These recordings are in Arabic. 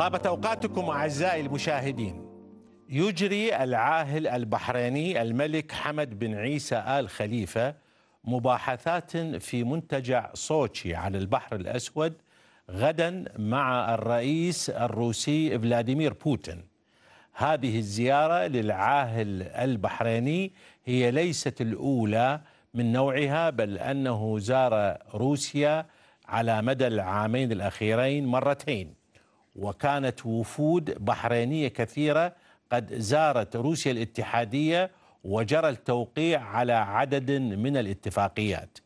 طابت اوقاتكم اعزائي المشاهدين يجري العاهل البحريني الملك حمد بن عيسى ال خليفه مباحثات في منتجع سوتشي على البحر الاسود غدا مع الرئيس الروسي فلاديمير بوتين هذه الزياره للعاهل البحريني هي ليست الاولى من نوعها بل انه زار روسيا على مدى العامين الاخيرين مرتين وكانت وفود بحرينيه كثيره قد زارت روسيا الاتحاديه وجرى التوقيع على عدد من الاتفاقيات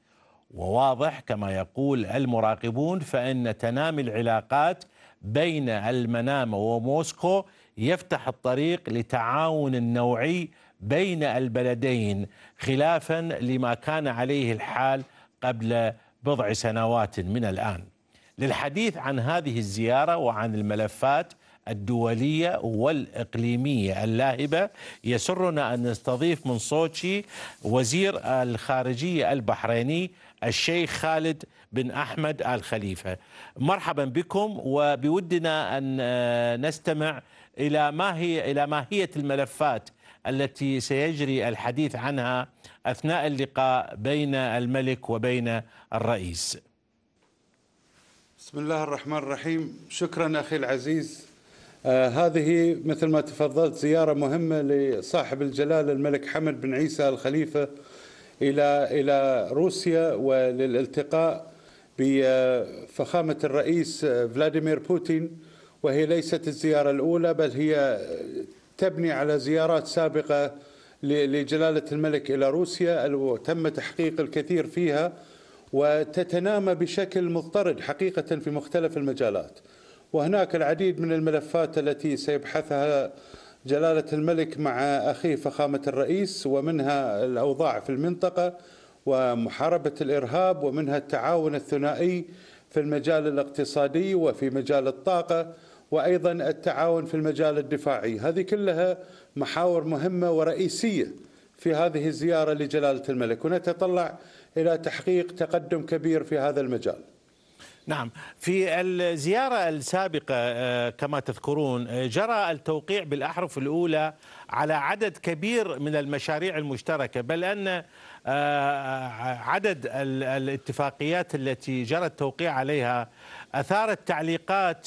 وواضح كما يقول المراقبون فان تنامي العلاقات بين المنامه وموسكو يفتح الطريق لتعاون نوعي بين البلدين خلافا لما كان عليه الحال قبل بضع سنوات من الان للحديث عن هذه الزيارة وعن الملفات الدولية والإقليمية اللاهبة يسرنا أن نستضيف من صوتشي وزير الخارجية البحريني الشيخ خالد بن أحمد الخليفة مرحبا بكم وبودنا أن آه، نستمع إلى ما هي إلى ماهية الملفات التي سيجري الحديث عنها أثناء اللقاء بين الملك وبين الرئيس بسم الله الرحمن الرحيم شكرا أخي العزيز آه هذه مثل ما تفضلت زيارة مهمة لصاحب الجلالة الملك حمد بن عيسى الخليفة إلى إلى روسيا وللالتقاء بفخامة الرئيس فلاديمير بوتين وهي ليست الزيارة الأولى بل هي تبني على زيارات سابقة لجلالة الملك إلى روسيا وتم تحقيق الكثير فيها وتتنامى بشكل مضطرد حقيقة في مختلف المجالات وهناك العديد من الملفات التي سيبحثها جلالة الملك مع أخيه فخامة الرئيس ومنها الأوضاع في المنطقة ومحاربة الإرهاب ومنها التعاون الثنائي في المجال الاقتصادي وفي مجال الطاقة وأيضا التعاون في المجال الدفاعي هذه كلها محاور مهمة ورئيسية في هذه الزيارة لجلالة الملك ونتطلع إلى تحقيق تقدم كبير في هذا المجال نعم في الزيارة السابقة آه، كما تذكرون آه، جرى التوقيع بالأحرف الأولى على عدد كبير من المشاريع المشتركة بل أن آه، عدد الاتفاقيات التي جرى التوقيع عليها أثارت تعليقات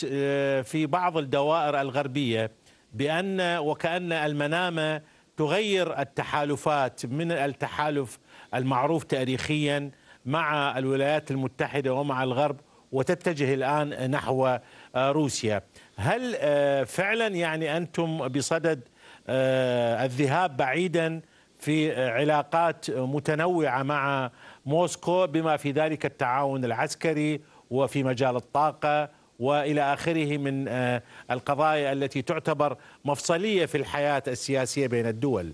في بعض الدوائر الغربية بأن وكأن المنامة تغير التحالفات من التحالف المعروف تاريخيا مع الولايات المتحدة ومع الغرب وتتجه الآن نحو آه، روسيا هل آه، فعلا يعني أنتم بصدد آه، الذهاب بعيدا في علاقات متنوعة مع موسكو بما في ذلك التعاون العسكري وفي مجال الطاقة والى اخره من القضايا التي تعتبر مفصليه في الحياه السياسيه بين الدول.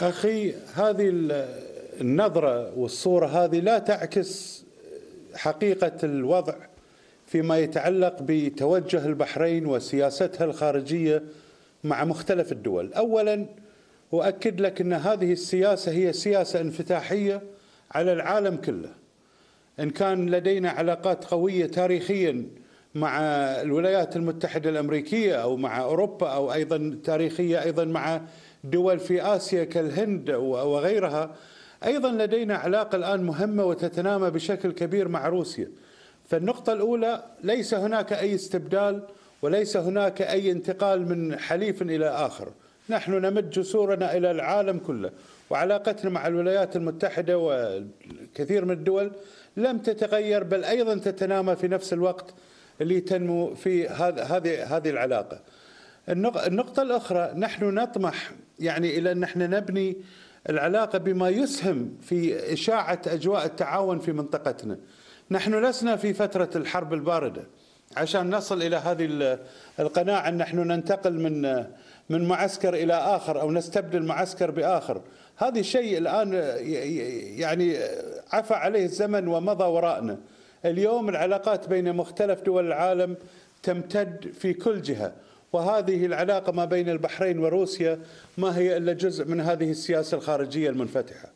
أخي هذه النظرة والصورة هذه لا تعكس حقيقة الوضع فيما يتعلق بتوجه البحرين وسياستها الخارجية مع مختلف الدول أولا أؤكد لك أن هذه السياسة هي سياسة انفتاحية على العالم كله إن كان لدينا علاقات قوية تاريخيا مع الولايات المتحدة الأمريكية أو مع أوروبا أو أيضا تاريخية أيضا مع دول في آسيا كالهند وغيرها أيضا لدينا علاقة الآن مهمة وتتنامى بشكل كبير مع روسيا فالنقطة الأولى ليس هناك أي استبدال وليس هناك أي انتقال من حليف إلى آخر نحن نمد جسورنا إلى العالم كله وعلاقتنا مع الولايات المتحدة وكثير من الدول لم تتغير بل أيضا تتنامى في نفس الوقت اللي تنمو في هذه هذه العلاقة النقطة الأخرى نحن نطمح يعني الى ان احنا نبني العلاقه بما يسهم في اشاعه اجواء التعاون في منطقتنا. نحن لسنا في فتره الحرب البارده عشان نصل الى هذه القناعه ان نحن ننتقل من من معسكر الى اخر او نستبدل معسكر باخر. هذا شيء الان يعني عفى عليه الزمن ومضى وراءنا. اليوم العلاقات بين مختلف دول العالم تمتد في كل جهه. وهذه العلاقه ما بين البحرين وروسيا ما هي الا جزء من هذه السياسه الخارجيه المنفتحه.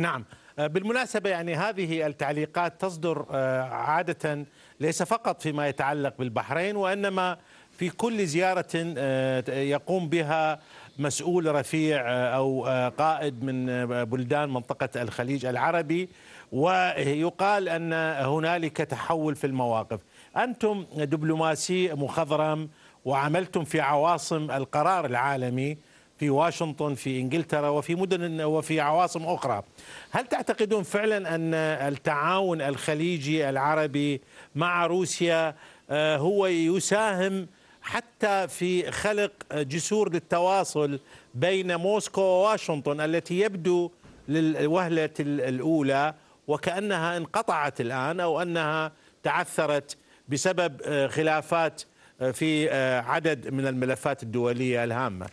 نعم آه، بالمناسبه يعني هذه التعليقات تصدر آه، عاده ليس فقط فيما يتعلق بالبحرين وانما في كل زياره آه، يقوم بها مسؤول رفيع او قائد من بلدان منطقه الخليج العربي ويقال ان هنالك تحول في المواقف انتم دبلوماسي مخضرم وعملتم في عواصم القرار العالمي في واشنطن في انجلترا وفي مدن وفي عواصم اخرى هل تعتقدون فعلا ان التعاون الخليجي العربي مع روسيا آه، هو يساهم حتى في خلق جسور للتواصل بين موسكو وواشنطن التي يبدو للوهله الاولى وكانها انقطعت الان او انها تعثرت بسبب آه، خلافات آه، في آه، عدد من الملفات الدولية الهامة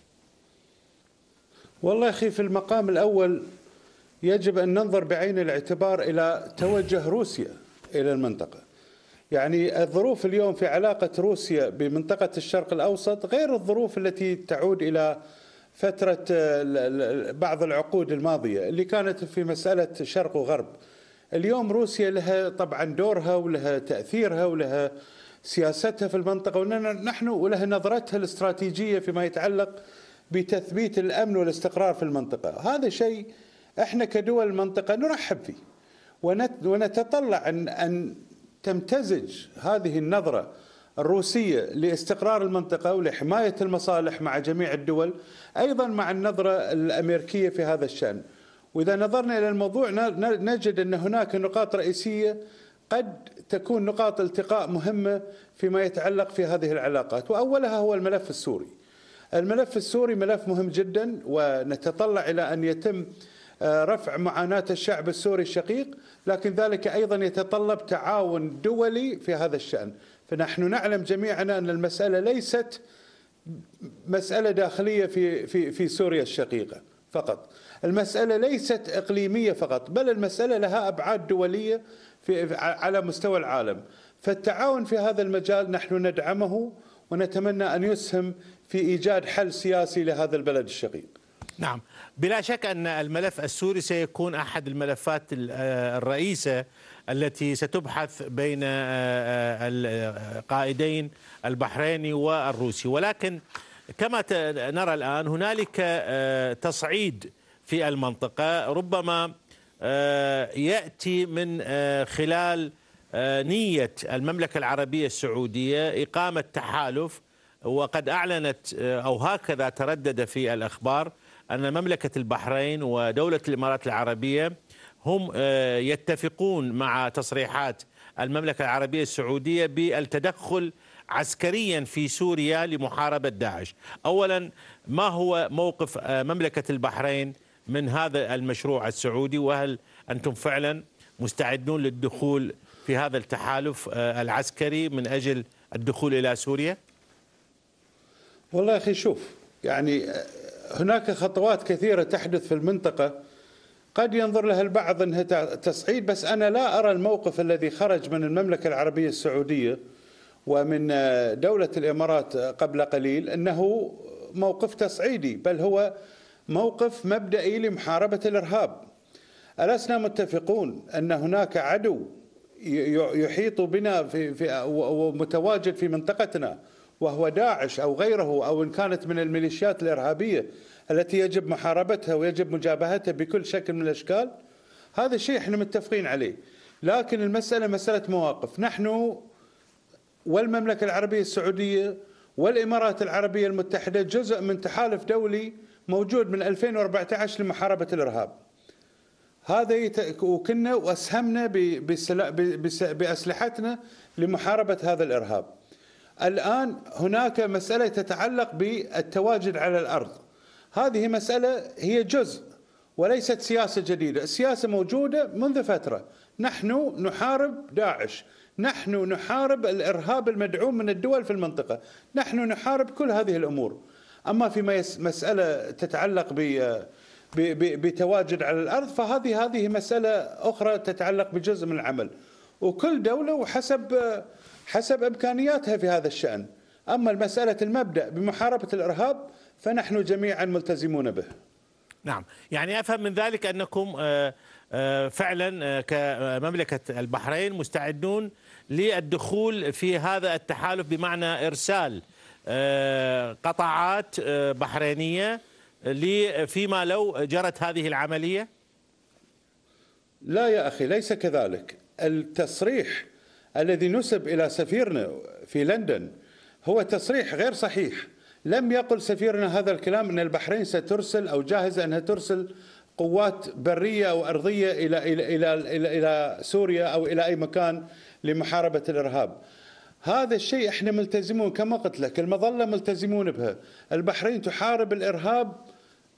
والله أخي في المقام الأول يجب أن ننظر بعين الاعتبار إلى توجه روسيا إلى المنطقة يعني الظروف اليوم في علاقة روسيا بمنطقة الشرق الأوسط غير الظروف التي تعود إلى فترة آه، بعض العقود الماضية اللي كانت في مسألة شرق وغرب اليوم روسيا لها طبعا دورها ولها تأثيرها ولها سياستها في المنطقة ونحن ولها نظرتها الاستراتيجية فيما يتعلق بتثبيت الأمن والاستقرار في المنطقة هذا شيء احنا كدول المنطقة نرحب فيه ونتطلع أن, أن تمتزج هذه النظرة الروسية لاستقرار المنطقة ولحماية المصالح مع جميع الدول أيضا مع النظرة الأمريكية في هذا الشأن وإذا نظرنا إلى الموضوع نجد أن هناك نقاط رئيسية قد تكون نقاط التقاء مهمة فيما يتعلق في هذه العلاقات وأولها هو الملف السوري الملف السوري ملف مهم جدا ونتطلع إلى أن يتم آه، رفع معاناة الشعب السوري الشقيق لكن ذلك أيضا يتطلب تعاون دولي في هذا الشأن فنحن نعلم جميعنا أن المسألة ليست مسألة داخلية في, في, في سوريا الشقيقة فقط المسألة ليست إقليمية فقط بل المسألة لها أبعاد دولية في على مستوى العالم فالتعاون في هذا المجال نحن ندعمه ونتمنى أن يسهم في إيجاد حل سياسي لهذا البلد الشقيق نعم بلا شك أن الملف السوري سيكون أحد الملفات آه، الرئيسة التي ستبحث بين آه، آه، القائدين البحريني والروسي ولكن كما نرى الآن هنالك تصعيد في المنطقة ربما آه، يأتي من آه، خلال آه، نية المملكة العربية السعودية إقامة تحالف وقد أعلنت أو هكذا تردد في الأخبار أن مملكة البحرين ودولة الإمارات العربية هم يتفقون مع تصريحات المملكة العربية السعودية بالتدخل عسكريا في سوريا لمحاربة داعش أولا ما هو موقف مملكة البحرين من هذا المشروع السعودي وهل أنتم فعلا مستعدون للدخول في هذا التحالف آه، العسكري من أجل الدخول إلى سوريا؟ والله يا أخي شوف يعني آه، هناك خطوات كثيرة تحدث في المنطقة قد ينظر لها البعض أنها تصعيد بس أنا لا أرى الموقف الذي خرج من المملكة العربية السعودية ومن آه، دولة الإمارات قبل قليل أنه موقف تصعيدي بل هو موقف مبدئي لمحاربة الإرهاب ألسنا متفقون أن هناك عدو يحيط بنا في, في ومتواجد في منطقتنا وهو داعش أو غيره أو إن كانت من الميليشيات الإرهابية التي يجب محاربتها ويجب مجابهتها بكل شكل من الأشكال هذا الشيء احنا متفقين عليه لكن المسألة مسألة مواقف نحن والمملكة العربية السعودية والإمارات العربية المتحدة جزء من تحالف دولي موجود من 2014 لمحاربه الارهاب هذا وكنا واسهمنا باسلحتنا لمحاربه هذا الارهاب. الان هناك مساله تتعلق بالتواجد على الارض. هذه مساله هي جزء وليست سياسه جديده، السياسه موجوده منذ فتره. نحن نحارب داعش، نحن نحارب الارهاب المدعوم من الدول في المنطقه، نحن نحارب كل هذه الامور. أما في مسألة تتعلق ب بتواجد على الارض فهذه هذه مساله اخرى تتعلق بجزء من العمل وكل دوله وحسب حسب امكانياتها في هذا الشان اما مساله المبدا بمحاربه الارهاب فنحن جميعا ملتزمون به. نعم، يعني افهم من ذلك انكم آه، آه، فعلا آه، كمملكه البحرين مستعدون للدخول في هذا التحالف بمعنى ارسال آه، قطاعات آه، بحرينية آه، فيما لو جرت هذه العملية؟ لا يا أخي ليس كذلك التصريح الذي نسب إلى سفيرنا في لندن هو تصريح غير صحيح لم يقل سفيرنا هذا الكلام أن البحرين سترسل أو جاهزة أنها ترسل قوات بريه او ارضيه الى الى الى الى, إلى سوريا او الى اي مكان لمحاربه الارهاب. هذا الشيء احنا ملتزمون كما قلت لك المظله ملتزمون بها، البحرين تحارب الارهاب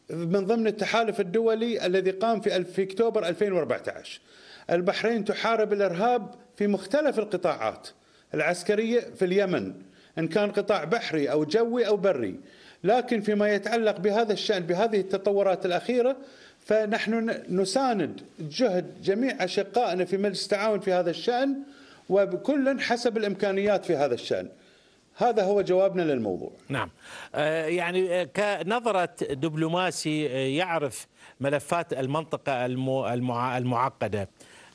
من ضمن التحالف الدولي الذي قام في في اكتوبر 2014. البحرين تحارب الارهاب في مختلف القطاعات العسكريه في اليمن ان كان قطاع بحري او جوي او بري. لكن فيما يتعلق بهذا الشان بهذه التطورات الاخيره فنحن نساند جهد جميع اشقائنا في مجلس التعاون في هذا الشان وكل حسب الامكانيات في هذا الشان. هذا هو جوابنا للموضوع. نعم. آه، يعني آه، كنظره دبلوماسي آه، يعرف ملفات المنطقه المعقده.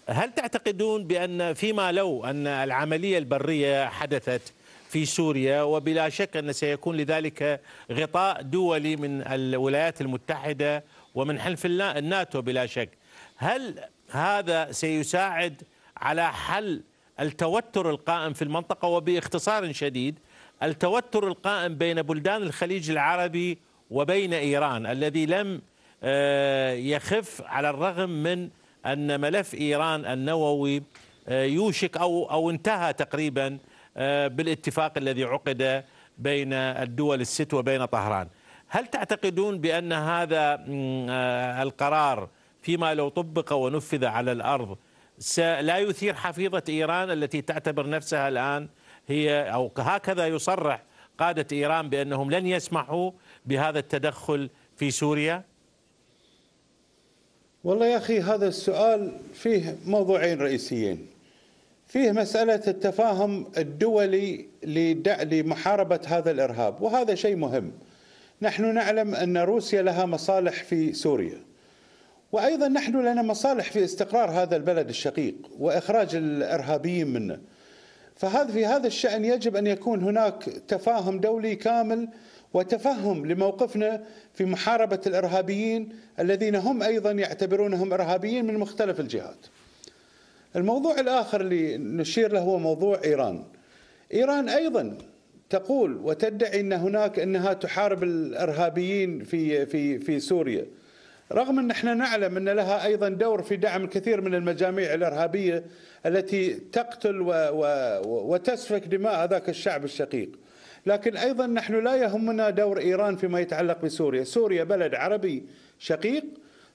هل تعتقدون بان فيما لو ان العمليه البريه حدثت في سوريا وبلا شك ان سيكون لذلك غطاء دولي من الولايات المتحده ومن حلف الناتو بلا شك. هل هذا سيساعد على حل التوتر القائم في المنطقة وباختصار شديد التوتر القائم بين بلدان الخليج العربي وبين إيران الذي لم آه، يخف على الرغم من أن ملف إيران النووي آه، يوشك أو, أو انتهى تقريبا آه، بالاتفاق الذي عقد بين الدول الست وبين طهران هل تعتقدون بأن هذا القرار فيما لو طبق ونفذ على الأرض لا يثير حفيظة إيران التي تعتبر نفسها الآن هي أو هكذا يصرح قادة إيران بأنهم لن يسمحوا بهذا التدخل في سوريا والله يا أخي هذا السؤال فيه موضوعين رئيسيين فيه مسألة التفاهم الدولي لمحاربة هذا الإرهاب وهذا شيء مهم نحن نعلم أن روسيا لها مصالح في سوريا وايضا نحن لنا مصالح في استقرار هذا البلد الشقيق واخراج الارهابيين منه. فهذا في هذا الشان يجب ان يكون هناك تفاهم دولي كامل وتفهم لموقفنا في محاربه الارهابيين الذين هم ايضا يعتبرونهم ارهابيين من مختلف الجهات. الموضوع الاخر اللي نشير له هو موضوع ايران. ايران ايضا تقول وتدعي ان هناك انها تحارب الارهابيين في في في سوريا. رغم ان احنا نعلم ان لها ايضا دور في دعم الكثير من المجاميع الارهابيه التي تقتل و و وتسفك دماء هذاك الشعب الشقيق. لكن ايضا نحن لا يهمنا دور ايران فيما يتعلق بسوريا، سوريا بلد عربي شقيق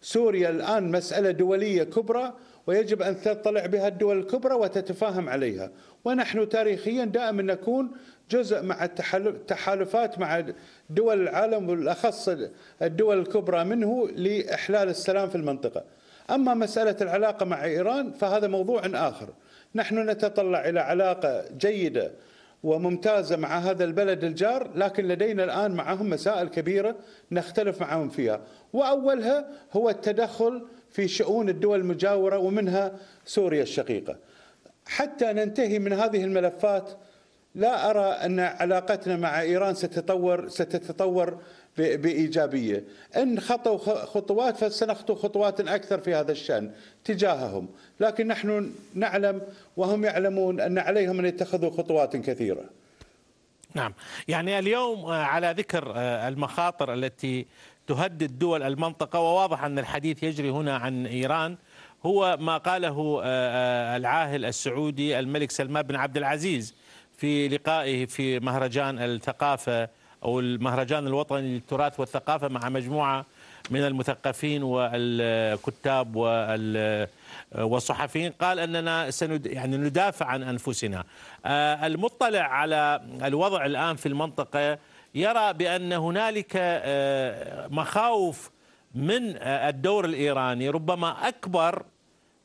سوريا الآن مسألة دولية كبرى ويجب أن تطلع بها الدول الكبرى وتتفاهم عليها ونحن تاريخيا دائما نكون جزء مع التحالفات مع دول العالم والأخص الدول الكبرى منه لإحلال السلام في المنطقة أما مسألة العلاقة مع إيران فهذا موضوع آخر نحن نتطلع إلى علاقة جيدة وممتازة مع هذا البلد الجار لكن لدينا الآن معهم مسائل كبيرة نختلف معهم فيها وأولها هو التدخل في شؤون الدول المجاورة ومنها سوريا الشقيقة حتى ننتهي من هذه الملفات لا أرى أن علاقتنا مع إيران ستتطور ستتطور بايجابيه، ان خطوا خطوات فسنخطو خطوات اكثر في هذا الشان تجاههم، لكن نحن نعلم وهم يعلمون ان عليهم ان يتخذوا خطوات كثيره. نعم، يعني اليوم آه، على ذكر آه، المخاطر التي تهدد دول المنطقه وواضح ان الحديث يجري هنا عن ايران هو ما قاله آه، العاهل السعودي الملك سلمان بن عبد العزيز في لقائه في مهرجان الثقافه او المهرجان الوطني للتراث والثقافه مع مجموعه من المثقفين والكتاب والصحفيين قال اننا سند يعني ندافع عن انفسنا. آه، المطلع على الوضع الان في المنطقه يرى بان هنالك آه، مخاوف من آه، الدور الايراني ربما اكبر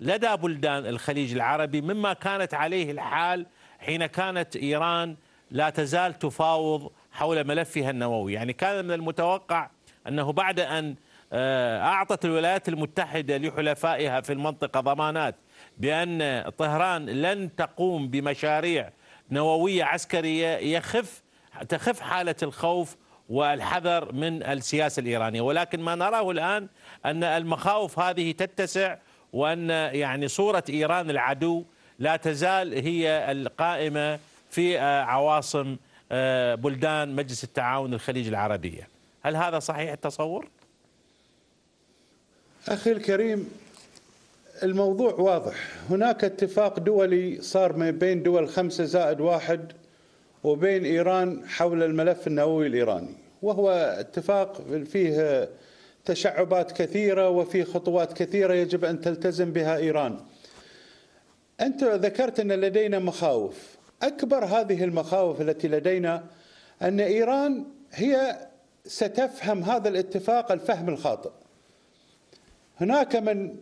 لدى بلدان الخليج العربي مما كانت عليه الحال حين كانت ايران لا تزال تفاوض حول ملفها النووي يعني كان من المتوقع أنه بعد أن آه، أعطت الولايات المتحدة لحلفائها في المنطقة ضمانات بأن طهران لن تقوم بمشاريع نووية عسكرية يخف تخف حالة الخوف والحذر من السياسة الإيرانية ولكن ما نراه الآن أن المخاوف هذه تتسع وأن يعني صورة إيران العدو لا تزال هي القائمة في آه، عواصم آه، بلدان مجلس التعاون الخليج العربية هل هذا صحيح التصور؟ أخي الكريم الموضوع واضح هناك اتفاق دولي صار ما بين دول خمسة زائد واحد وبين إيران حول الملف النووي الإيراني وهو اتفاق فيه تشعبات كثيرة وفي خطوات كثيرة يجب أن تلتزم بها إيران أنت ذكرت أن لدينا مخاوف اكبر هذه المخاوف التي لدينا ان ايران هي ستفهم هذا الاتفاق الفهم الخاطئ. هناك من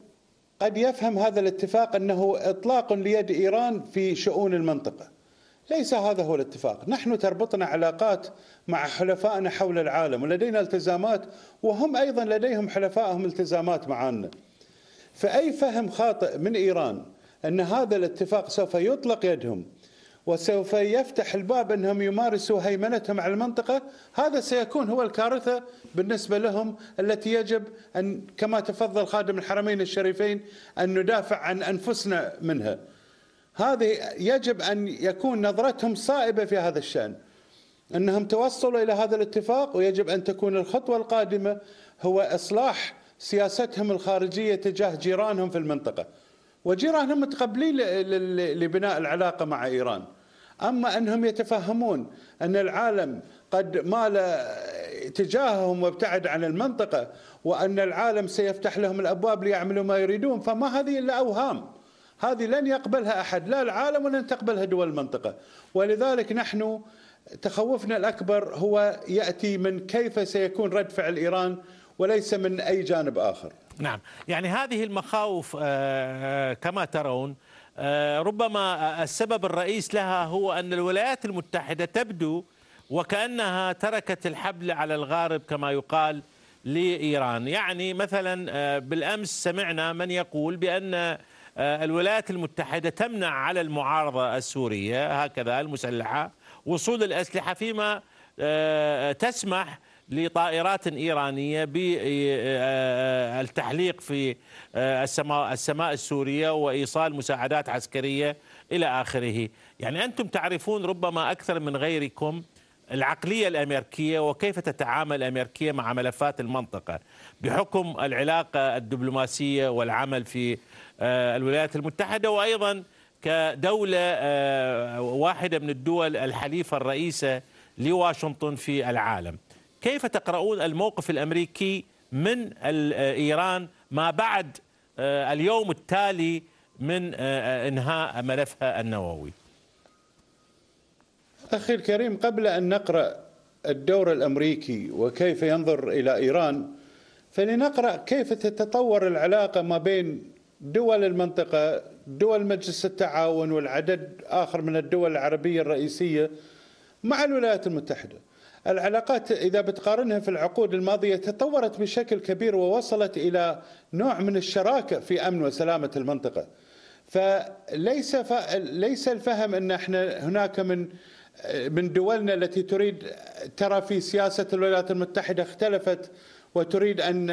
قد يفهم هذا الاتفاق انه اطلاق ليد ايران في شؤون المنطقه. ليس هذا هو الاتفاق، نحن تربطنا علاقات مع حلفائنا حول العالم ولدينا التزامات وهم ايضا لديهم حلفائهم التزامات معنا. فاي فهم خاطئ من ايران ان هذا الاتفاق سوف يطلق يدهم وسوف يفتح الباب انهم يمارسوا هيمنتهم على المنطقه هذا سيكون هو الكارثه بالنسبه لهم التي يجب ان كما تفضل خادم الحرمين الشريفين ان ندافع عن انفسنا منها. هذه يجب ان يكون نظرتهم صائبه في هذا الشان. انهم توصلوا الى هذا الاتفاق ويجب ان تكون الخطوه القادمه هو اصلاح سياستهم الخارجيه تجاه جيرانهم في المنطقه. وجيرانهم متقبلين لبناء العلاقه مع ايران. أما أنهم يتفهمون أن العالم قد مال تجاههم وابتعد عن المنطقة وأن العالم سيفتح لهم الأبواب ليعملوا ما يريدون فما هذه إلا أوهام هذه لن يقبلها أحد لا العالم ولن تقبلها دول المنطقة ولذلك نحن تخوفنا الأكبر هو يأتي من كيف سيكون رد فعل إيران وليس من أي جانب آخر نعم يعني هذه المخاوف آه، آه، كما ترون آه، ربما السبب الرئيس لها هو أن الولايات المتحدة تبدو وكأنها تركت الحبل على الغارب كما يقال لإيران يعني مثلا آه، بالأمس سمعنا من يقول بأن آه، الولايات المتحدة تمنع على المعارضة السورية هكذا المسلحة وصول الأسلحة فيما تسمح لطائرات إيرانية بالتحليق آه، آه، في آه، السماء, السماء السورية وإيصال مساعدات عسكرية إلى آخره يعني أنتم تعرفون ربما أكثر من غيركم العقلية الأمريكية وكيف تتعامل الأمريكية مع ملفات المنطقة بحكم العلاقة الدبلوماسية والعمل في الولايات المتحدة وأيضا كدولة واحدة من الدول الحليفة الرئيسة لواشنطن في العالم كيف تقرؤون الموقف الأمريكي من آه، إيران ما بعد آه، اليوم التالي من آه، إنهاء ملفها النووي أخي الكريم قبل أن نقرأ الدور الأمريكي وكيف ينظر إلى إيران فلنقرأ كيف تتطور العلاقة ما بين دول المنطقة دول مجلس التعاون والعدد آخر من الدول العربية الرئيسية مع الولايات المتحدة العلاقات إذا بتقارنها في العقود الماضية تطورت بشكل كبير ووصلت إلى نوع من الشراكة في أمن وسلامة المنطقة فليس ف... ليس الفهم أن احنا هناك من من دولنا التي تريد ترى في سياسة الولايات المتحدة اختلفت وتريد أن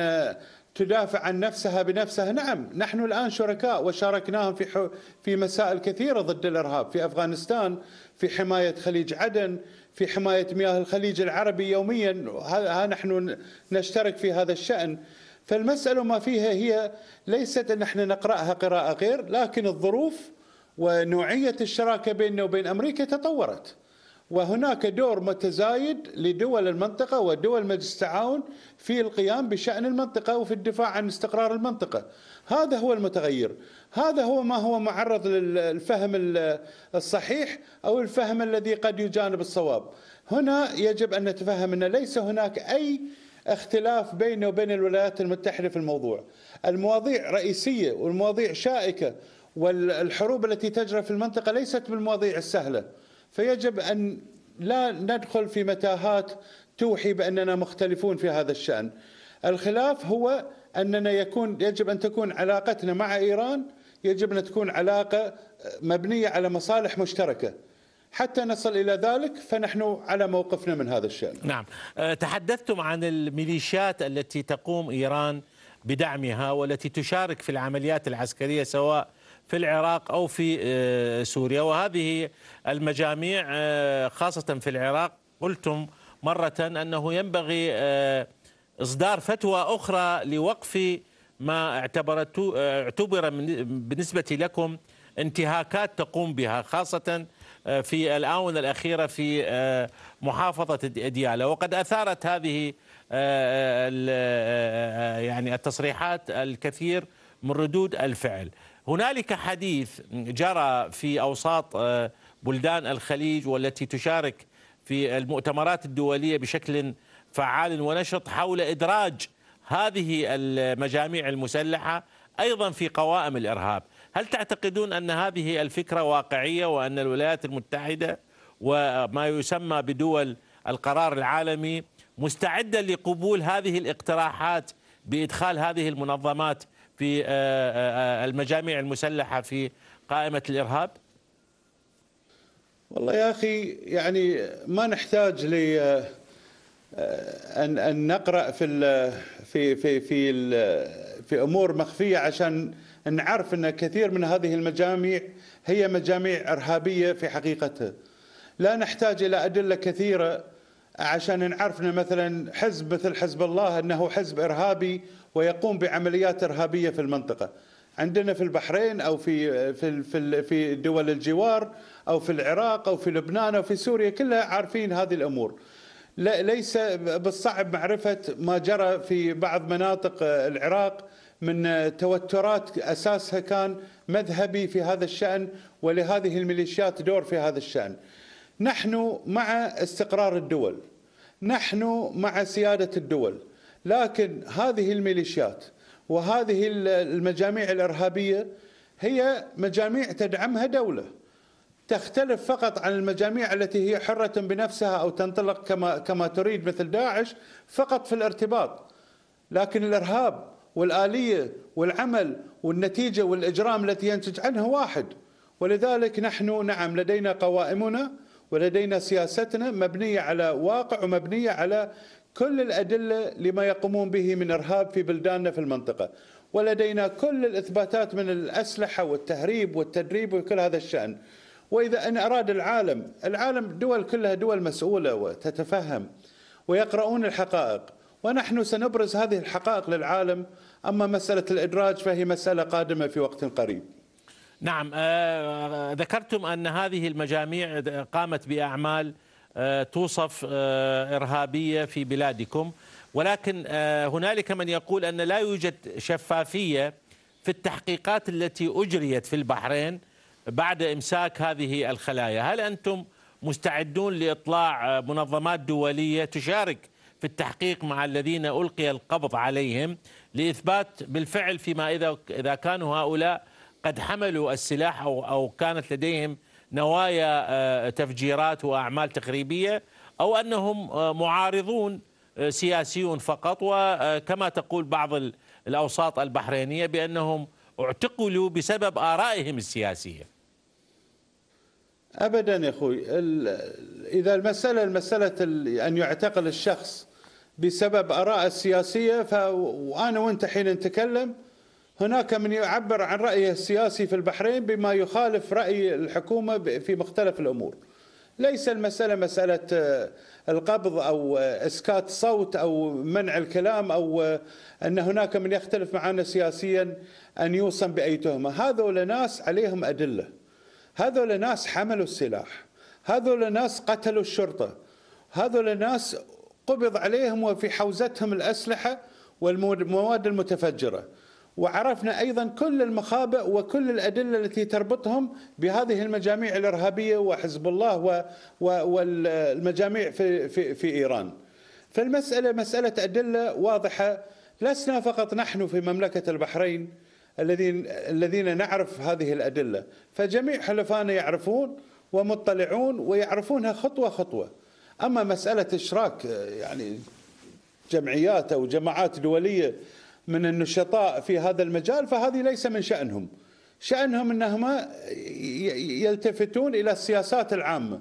تدافع عن نفسها بنفسها نعم نحن الآن شركاء وشاركناهم في, في مسائل كثيرة ضد الإرهاب في أفغانستان في حماية خليج عدن في حماية مياه الخليج العربي يوميا ها نحن نشترك في هذا الشأن فالمسألة ما فيها هي ليست أن احنا نقرأها قراءة غير لكن الظروف ونوعية الشراكة بيننا وبين أمريكا تطورت وهناك دور متزايد لدول المنطقة ودول مجلس التعاون في القيام بشأن المنطقة وفي الدفاع عن استقرار المنطقة هذا هو المتغير هذا هو ما هو معرض للفهم الصحيح أو الفهم الذي قد يجانب الصواب هنا يجب أن نتفهم أن ليس هناك أي اختلاف بينه وبين الولايات المتحدة في الموضوع المواضيع رئيسية والمواضيع شائكة والحروب التي تجرى في المنطقة ليست بالمواضيع السهلة فيجب ان لا ندخل في متاهات توحي باننا مختلفون في هذا الشان. الخلاف هو اننا يكون يجب ان تكون علاقتنا مع ايران يجب ان تكون علاقه مبنيه على مصالح مشتركه. حتى نصل الى ذلك فنحن على موقفنا من هذا الشان. نعم، أه، تحدثتم عن الميليشيات التي تقوم ايران بدعمها والتي تشارك في العمليات العسكريه سواء في العراق أو في آه، سوريا وهذه المجاميع آه، خاصة في العراق قلتم مرة أنه ينبغي آه، إصدار فتوى أخرى لوقف ما اعتبرت اعتبر بالنسبة لكم انتهاكات تقوم بها خاصة في الآونة الأخيرة في محافظة ديالى وقد أثارت هذه يعني التصريحات الكثير من ردود الفعل هنالك حديث جرى في أوساط آه، بلدان الخليج والتي تشارك في المؤتمرات الدولية بشكل فعال ونشط حول إدراج هذه المجاميع المسلحة أيضا في قوائم الإرهاب هل تعتقدون أن هذه الفكرة واقعية وأن الولايات المتحدة وما يسمى بدول القرار العالمي مستعدة لقبول هذه الاقتراحات بإدخال هذه المنظمات في آه، آه، آه، المجاميع المسلحة في قائمة الإرهاب؟ والله يا أخي يعني ما نحتاج ل أن أن نقرأ في في في في في أمور مخفية عشان نعرف أن كثير من هذه المجاميع هي مجاميع إرهابية في حقيقتها. لا نحتاج إلى أدلة كثيرة عشان نعرف مثلا حزب مثل حزب الله انه حزب ارهابي ويقوم بعمليات ارهابيه في المنطقه عندنا في البحرين او في في في, في دول الجوار او في العراق او في لبنان او في سوريا كلها عارفين هذه الامور لا ليس بالصعب معرفه ما جرى في بعض مناطق العراق من توترات اساسها كان مذهبي في هذا الشان ولهذه الميليشيات دور في هذا الشان نحن مع استقرار الدول نحن مع سيادة الدول لكن هذه الميليشيات وهذه المجاميع الإرهابية هي مجاميع تدعمها دولة تختلف فقط عن المجاميع التي هي حرة بنفسها أو تنطلق كما, كما تريد مثل داعش فقط في الارتباط لكن الإرهاب والآلية والعمل والنتيجة والإجرام التي ينتج عنها واحد ولذلك نحن نعم لدينا قوائمنا ولدينا سياستنا مبنية على واقع ومبنية على كل الأدلة لما يقومون به من إرهاب في بلداننا في المنطقة ولدينا كل الإثباتات من الأسلحة والتهريب والتدريب وكل هذا الشأن وإذا أن أراد العالم العالم دول كلها دول مسؤولة وتتفهم ويقرؤون الحقائق ونحن سنبرز هذه الحقائق للعالم أما مسألة الإدراج فهي مسألة قادمة في وقت قريب نعم آه، آه، ذكرتم أن هذه المجاميع قامت بأعمال آه، توصف إرهابية في بلادكم ولكن هنالك من يقول أن لا يوجد شفافية في التحقيقات التي أجريت في البحرين بعد إمساك هذه الخلايا هل أنتم مستعدون لإطلاع منظمات دولية تشارك في التحقيق مع الذين ألقي القبض عليهم لإثبات بالفعل فيما إذا إذا كانوا هؤلاء قد حملوا السلاح أو, أو كانت لديهم نوايا آه، تفجيرات وأعمال تخريبية أو أنهم آه، معارضون آه، سياسيون فقط وكما تقول بعض الأوساط البحرينية بأنهم اعتقلوا بسبب آرائهم السياسية ابدا يا اخوي اذا المساله المساله ان يعتقل الشخص بسبب اراءه السياسيه فانا وانت حين نتكلم هناك من يعبر عن رأيه السياسي في البحرين بما يخالف رأي الحكومة في مختلف الأمور ليس المسألة مسألة آه، القبض أو آه، إسكات صوت أو منع الكلام أو آه، أن هناك من يختلف معنا سياسيا أن يوصم بأي تهمة هذول ناس عليهم أدلة هذول ناس حملوا السلاح هذول ناس قتلوا الشرطة هذول ناس قبض عليهم وفي حوزتهم الأسلحة والمواد المتفجرة وعرفنا ايضا كل المخابئ وكل الادله التي تربطهم بهذه المجاميع الارهابيه وحزب الله والمجاميع في في في ايران. فالمساله مساله ادله واضحه لسنا فقط نحن في مملكه البحرين الذين الذين نعرف هذه الادله، فجميع حلفائنا يعرفون ومطلعون ويعرفونها خطوه خطوه. اما مساله اشراك يعني جمعيات او جماعات دوليه من النشطاء في هذا المجال فهذه ليس من شأنهم شأنهم أنهم يلتفتون إلى السياسات العامة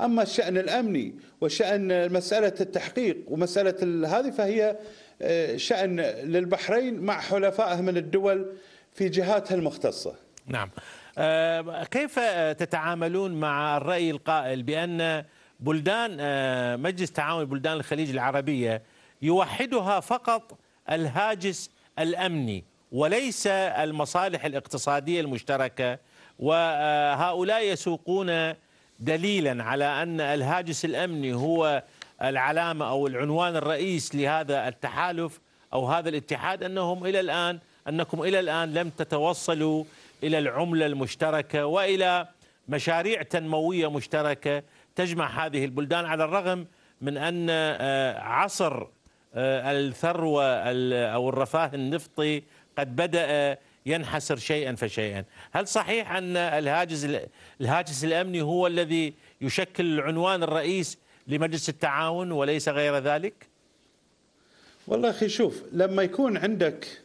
أما الشأن الأمني وشأن مسألة التحقيق ومسألة هذه فهي آه، شأن للبحرين مع حلفائه من الدول في جهاتها المختصة نعم آه، كيف تتعاملون مع الرأي القائل بأن بلدان آه، مجلس تعاون بلدان الخليج العربية يوحدها فقط الهاجس الامني وليس المصالح الاقتصاديه المشتركه وهؤلاء يسوقون دليلا على ان الهاجس الامني هو العلامه او العنوان الرئيس لهذا التحالف او هذا الاتحاد انهم الى الان انكم الى الان لم تتوصلوا الى العمله المشتركه والى مشاريع تنمويه مشتركه تجمع هذه البلدان على الرغم من ان آه، عصر آه، الثروه او الرفاه النفطي قد بدا ينحسر شيئا فشيئا هل صحيح ان الهاجس الهاجس الامني هو الذي يشكل العنوان الرئيس لمجلس التعاون وليس غير ذلك والله اخي شوف لما يكون عندك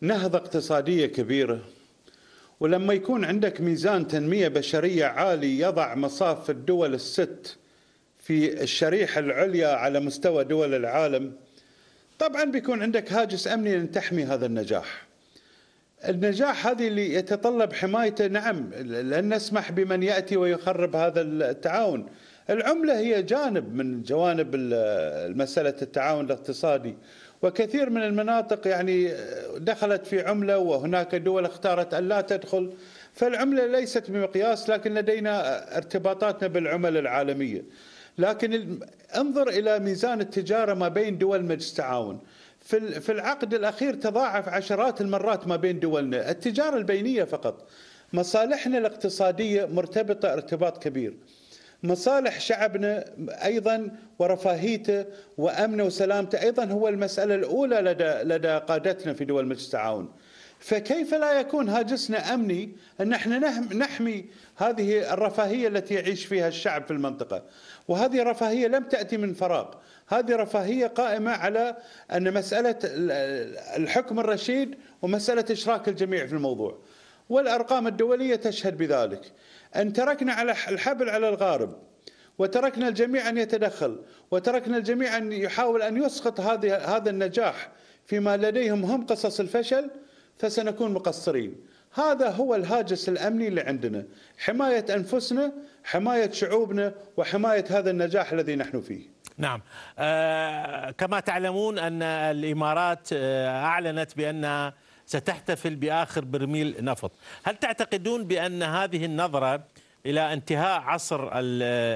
نهضه اقتصاديه كبيره ولما يكون عندك ميزان تنميه بشريه عالي يضع مصاف الدول الست في الشريحه العليا على مستوى دول العالم طبعا بيكون عندك هاجس امني لتحمي تحمي هذا النجاح. النجاح هذه اللي يتطلب حمايته نعم لن نسمح بمن ياتي ويخرب هذا التعاون. العمله هي جانب من جوانب مساله التعاون الاقتصادي وكثير من المناطق يعني دخلت في عمله وهناك دول اختارت ان لا تدخل فالعمله ليست بمقياس لكن لدينا ارتباطاتنا بالعمل العالميه. لكن انظر الى ميزان التجاره ما بين دول مجلس التعاون في في العقد الاخير تضاعف عشرات المرات ما بين دولنا التجاره البينيه فقط مصالحنا الاقتصاديه مرتبطه ارتباط كبير مصالح شعبنا ايضا ورفاهيته وامنه وسلامته ايضا هو المساله الاولى لدى لدى قادتنا في دول مجلس التعاون. فكيف لا يكون هاجسنا امني ان احنا نحمي هذه الرفاهيه التي يعيش فيها الشعب في المنطقه. وهذه رفاهية لم تأتي من فراغ هذه رفاهية قائمة على أن مسألة الحكم الرشيد ومسألة إشراك الجميع في الموضوع والأرقام الدولية تشهد بذلك أن تركنا على الحبل على الغارب وتركنا الجميع أن يتدخل وتركنا الجميع أن يحاول أن يسقط هذه هذا النجاح فيما لديهم هم قصص الفشل فسنكون مقصرين هذا هو الهاجس الامني اللي عندنا، حمايه انفسنا، حمايه شعوبنا، وحمايه هذا النجاح الذي نحن فيه. نعم آه، كما تعلمون ان الامارات آه، اعلنت بانها ستحتفل باخر برميل نفط، هل تعتقدون بان هذه النظره الى انتهاء عصر آه،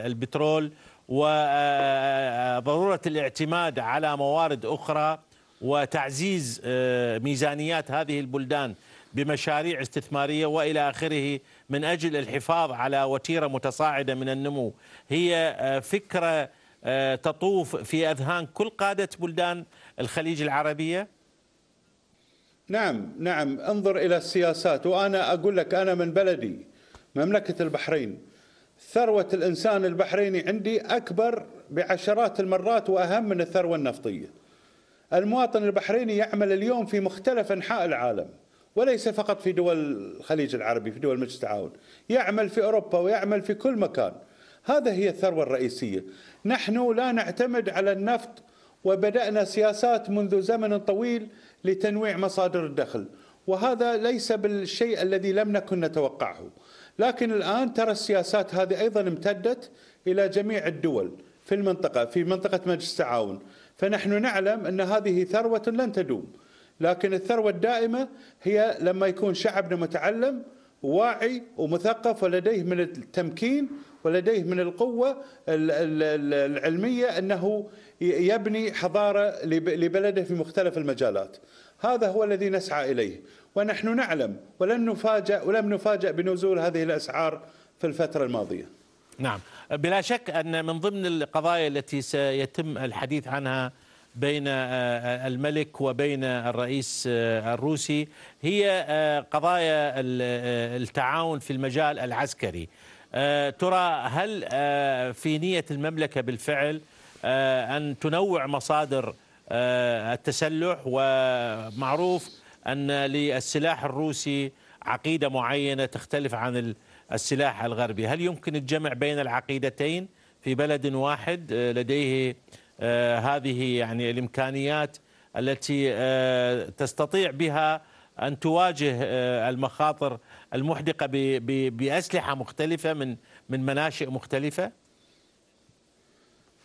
البترول وضروره الاعتماد على موارد اخرى وتعزيز ميزانيات هذه البلدان بمشاريع استثماريه والى اخره من اجل الحفاظ على وتيره متصاعده من النمو هي آه، فكره آه، تطوف في اذهان كل قاده بلدان الخليج العربيه نعم نعم انظر الى السياسات وانا اقول لك انا من بلدي مملكه البحرين ثروه الانسان البحريني عندي اكبر بعشرات المرات واهم من الثروه النفطيه. المواطن البحريني يعمل اليوم في مختلف انحاء العالم. وليس فقط في دول الخليج العربي في دول مجلس التعاون يعمل في أوروبا ويعمل في كل مكان هذا هي الثروة الرئيسية نحن لا نعتمد على النفط وبدأنا سياسات منذ زمن طويل لتنويع مصادر الدخل وهذا ليس بالشيء الذي لم نكن نتوقعه لكن الآن ترى السياسات هذه أيضا امتدت إلى جميع الدول في المنطقة في منطقة مجلس التعاون فنحن نعلم أن هذه ثروة لن تدوم لكن الثروة الدائمة هي لما يكون شعبنا متعلم واعي ومثقف ولديه من التمكين ولديه من القوة العلمية أنه يبني حضارة لبلده في مختلف المجالات هذا هو الذي نسعى إليه ونحن نعلم ولن نفاجأ ولم نفاجأ بنزول هذه الأسعار في الفترة الماضية نعم بلا شك أن من ضمن القضايا التي سيتم الحديث عنها بين آه، آه، الملك وبين الرئيس آه، الروسي هي قضايا التعاون في المجال العسكري ترى هل في نية المملكة بالفعل أن تنوع مصادر التسلح ومعروف أن للسلاح الروسي عقيدة معينة تختلف عن السلاح الغربي هل يمكن الجمع بين العقيدتين في بلد واحد لديه آه، هذه يعني الامكانيات التي آه، تستطيع بها ان تواجه آه، المخاطر المحدقه باسلحه مختلفه من من مناشئ مختلفه؟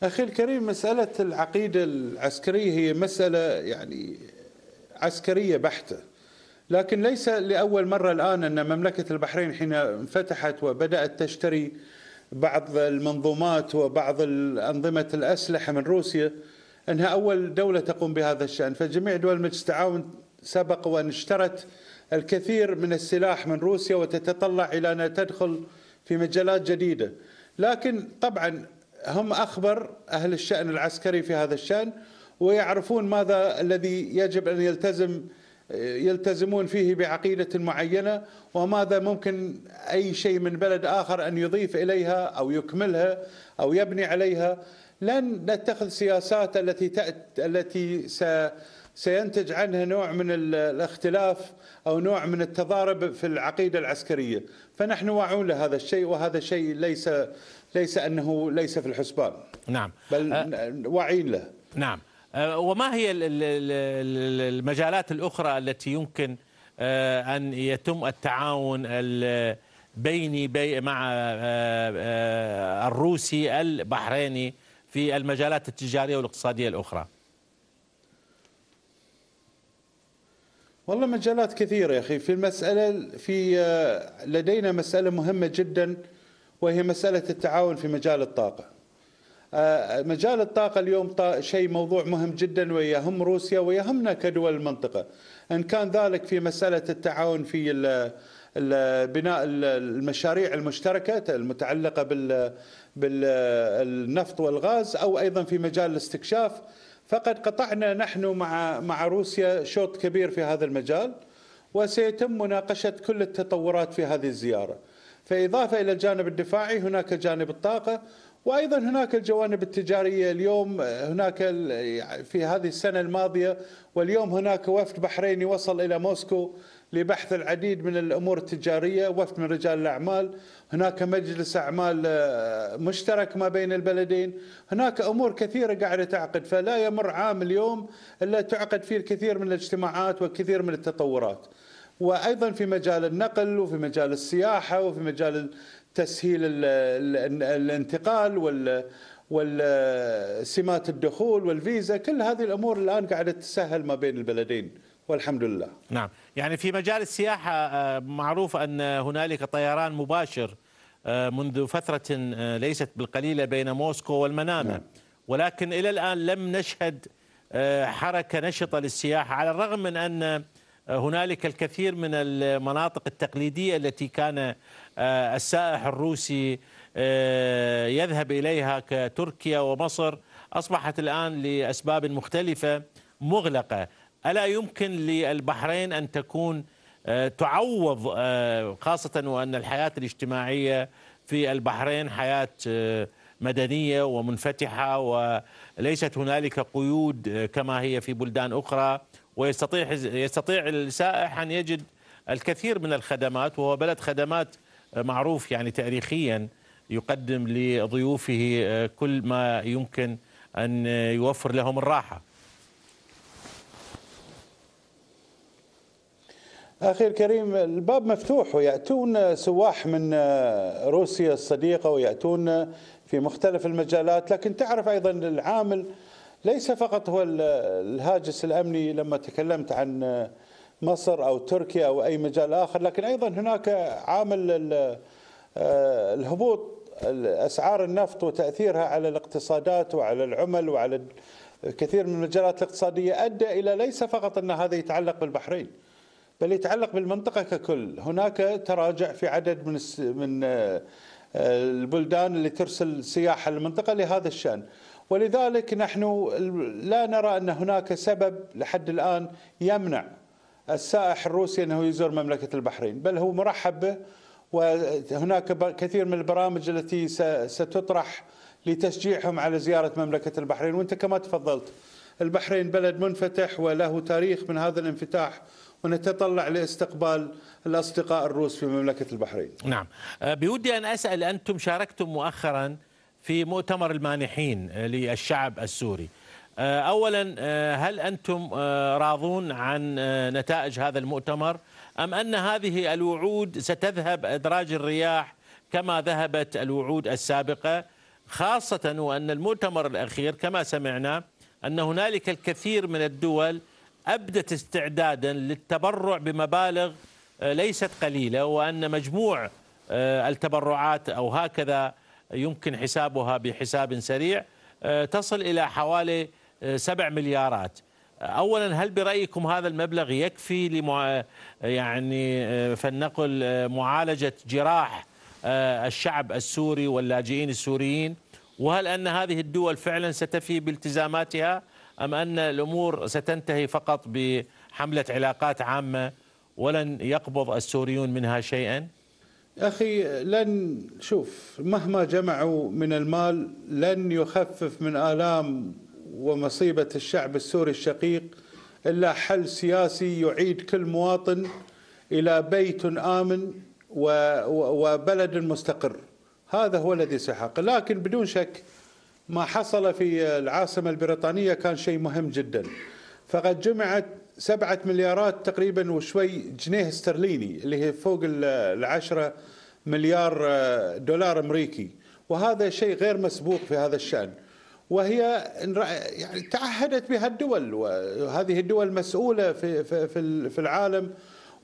اخي الكريم مساله العقيده العسكريه هي مساله يعني عسكريه بحته لكن ليس لاول مره الان ان مملكه البحرين حين انفتحت وبدات تشتري بعض المنظومات وبعض أنظمة الأسلحة من روسيا أنها أول دولة تقوم بهذا الشأن فجميع دول مجلس التعاون سبق وأن اشترت الكثير من السلاح من روسيا وتتطلع إلى أن تدخل في مجالات جديدة لكن طبعا هم أخبر أهل الشأن العسكري في هذا الشأن ويعرفون ماذا الذي يجب أن يلتزم يلتزمون فيه بعقيدة معينة وماذا ممكن أي شيء من بلد آخر أن يضيف إليها أو يكملها أو يبني عليها لن نتخذ سياسات التي تأتي التي س سينتج عنها نوع من الاختلاف او نوع من التضارب في العقيده العسكريه، فنحن واعون لهذا الشيء وهذا الشيء ليس ليس انه ليس في الحسبان. نعم. بل أه له. نعم. آه، وما هي المجالات الأخرى التي يمكن آه، أن يتم التعاون بيني بي مع آه، الروسي البحريني في المجالات التجارية والاقتصادية الأخرى والله مجالات كثيرة يا أخي في المسألة في لدينا مسألة مهمة جدا وهي مسألة التعاون في مجال الطاقة آه، مجال الطاقة اليوم شيء موضوع مهم جدا ويهم روسيا ويهمنا كدول المنطقة إن كان ذلك في مسألة التعاون في بناء المشاريع المشتركة المتعلقة بالنفط والغاز أو أيضا في مجال الاستكشاف فقد قطعنا نحن مع مع روسيا شوط كبير في هذا المجال وسيتم مناقشة كل التطورات في هذه الزيارة فإضافة إلى الجانب الدفاعي هناك جانب الطاقة وايضا هناك الجوانب التجاريه اليوم هناك في هذه السنه الماضيه واليوم هناك وفد بحريني وصل الى موسكو لبحث العديد من الامور التجاريه وفد من رجال الاعمال هناك مجلس اعمال آه، مشترك ما بين البلدين هناك امور كثيره قاعده تعقد فلا يمر عام اليوم الا تعقد فيه الكثير من الاجتماعات والكثير من التطورات وايضا في مجال النقل وفي مجال السياحه وفي مجال تسهيل الانتقال وال والسمات الدخول والفيزا كل هذه الامور الان قاعده تسهل ما بين البلدين والحمد لله نعم يعني في مجال السياحه آه، معروف ان هنالك طيران مباشر آه، منذ فتره آه، ليست بالقليله بين موسكو والمنامه نعم. ولكن الى الان لم نشهد حركه نشطه للسياحه على الرغم من ان هنالك الكثير من المناطق التقليدية التي كان آه، السائح الروسي آه، يذهب إليها كتركيا ومصر أصبحت الآن لأسباب مختلفة مغلقة ألا يمكن للبحرين أن تكون آه، تعوض خاصة وأن الحياة الاجتماعية في البحرين حياة مدنية ومنفتحة وليست هنالك قيود كما هي في بلدان أخرى ويستطيع يستطيع السائح ان يجد الكثير من الخدمات وهو بلد خدمات معروف يعني تاريخيا يقدم لضيوفه آه، كل ما يمكن ان يوفر لهم الراحه. اخي الكريم الباب مفتوح وياتون سواح من آه، روسيا الصديقه وياتون في مختلف المجالات لكن تعرف ايضا العامل ليس فقط هو الهاجس الامني لما تكلمت عن مصر او تركيا او اي مجال اخر لكن ايضا هناك عامل آه، الهبوط اسعار النفط وتاثيرها على الاقتصادات وعلى العمل وعلى كثير من المجالات الاقتصاديه ادى الى ليس فقط ان هذا يتعلق بالبحرين بل يتعلق بالمنطقه ككل، هناك تراجع في عدد من من آه، البلدان اللي ترسل سياحه للمنطقه لهذا الشان. ولذلك نحن لا نرى أن هناك سبب لحد الآن يمنع السائح الروسي أنه يزور مملكة البحرين بل هو مرحب به وهناك كثير من البرامج التي ستطرح لتشجيعهم على زيارة مملكة البحرين وأنت كما تفضلت البحرين بلد منفتح وله تاريخ من هذا الانفتاح ونتطلع لاستقبال الأصدقاء الروس في مملكة البحرين نعم آه، بودي أن أسأل أنتم شاركتم مؤخراً في مؤتمر المانحين آه، للشعب السوري آه، أولا آه، هل أنتم راضون عن نتائج هذا المؤتمر أم أن هذه الوعود ستذهب أدراج الرياح كما ذهبت الوعود السابقة خاصة وأن المؤتمر الأخير كما سمعنا أن هنالك الكثير من الدول أبدت استعدادا للتبرع بمبالغ ليست قليلة وأن مجموع التبرعات أو هكذا يمكن حسابها بحساب سريع آه، تصل إلى حوالي 7 آه، مليارات آه، اولا هل برايكم هذا المبلغ يكفي لمع... يعني فلنقل معالجه جراح الشعب السوري واللاجئين السوريين وهل ان هذه الدول فعلا ستفي بالتزاماتها ام ان الامور ستنتهي فقط بحمله علاقات عامه ولن يقبض السوريون منها شيئا؟ يا أخي لن شوف مهما جمعوا من المال لن يخفف من آلام ومصيبة الشعب السوري الشقيق إلا حل سياسي يعيد كل مواطن إلى بيت آمن وبلد مستقر هذا هو الذي سحق لكن بدون شك ما حصل في العاصمة البريطانية كان شيء مهم جدا فقد جمعت سبعة مليارات تقريبا وشوي جنيه استرليني اللي هي فوق العشرة مليار آه، دولار أمريكي وهذا شيء غير مسبوق في هذا الشأن وهي يعني تعهدت بها الدول وهذه الدول مسؤولة في, في, في العالم